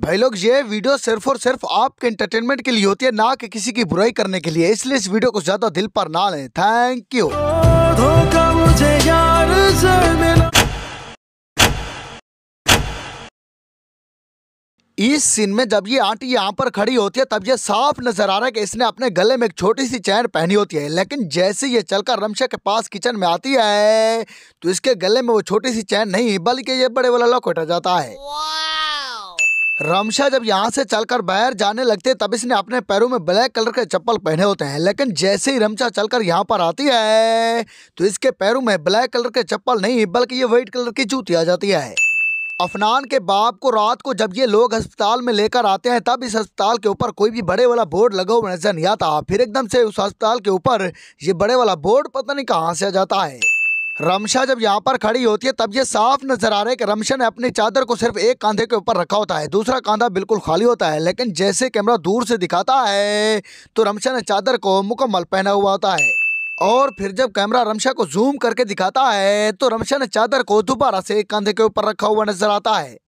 भाई लोग ये वीडियो सिर्फ और सिर्फ आपके एंटरटेनमेंट के लिए होती है ना कि किसी की बुराई करने के लिए इसलिए इस वीडियो को ज्यादा दिल पर ना लें थैंक यू इस सीन में जब ये आंटी यहाँ पर खड़ी होती है तब ये साफ नजर आ रहा है कि इसने अपने गले में एक छोटी सी चैन पहनी होती है लेकिन जैसे ये चलकर रमशा के पास किचन में आती है तो इसके गले में वो छोटी सी चैन नहीं बल्कि ये बड़े वाला लॉक हटा जाता है रमशा जब यहाँ से चलकर बाहर जाने लगते तब इसने अपने पैरों में ब्लैक कलर के चप्पल पहने होते हैं लेकिन जैसे ही रमशा चलकर यहाँ पर आती है तो इसके पैरों में ब्लैक कलर के चप्पल नहीं बल्कि ये व्हाइट कलर की जूती आ जाती है अफनान के बाप को रात को जब ये लोग अस्पताल में लेकर आते हैं तब इस अस्पताल के ऊपर कोई भी बड़े वाला बोर्ड लगा हुआ नजर नहीं आता फिर एकदम से उस अस्पताल के ऊपर ये बड़े वाला बोर्ड पता नहीं कहाँ से आ जाता है रमशा जब यहाँ पर खड़ी होती है तब ये साफ नजर आ रहा है कि रमशा ने अपनी चादर को सिर्फ एक कांधे के ऊपर रखा होता है दूसरा कांधा बिल्कुल खाली होता है लेकिन जैसे कैमरा दूर से दिखाता है तो रमशा ने चादर को मुकम्मल पहना हुआ होता है और फिर जब कैमरा रमशा को जूम करके दिखाता है तो रमशा ने चादर को दोबारा से एक कांधे के ऊपर रखा हुआ नजर आता है